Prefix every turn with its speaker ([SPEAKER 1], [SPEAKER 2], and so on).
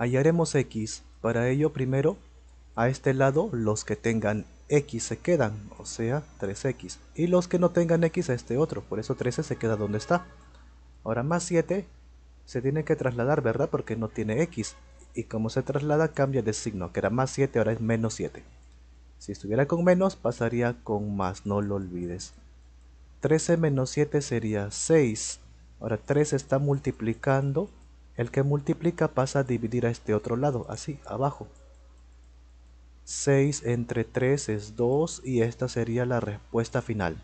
[SPEAKER 1] hallaremos x. Para ello primero a este lado los que tengan x se quedan, o sea 3x. Y los que no tengan x a este otro, por eso 13 se queda donde está. Ahora más 7 se tiene que trasladar, ¿verdad? Porque no tiene x. Y como se traslada cambia de signo, que era más 7, ahora es menos 7. Si estuviera con menos pasaría con más, no lo olvides. 13 menos 7 sería 6. Ahora 3 está multiplicando el que multiplica pasa a dividir a este otro lado, así, abajo. 6 entre 3 es 2 y esta sería la respuesta final.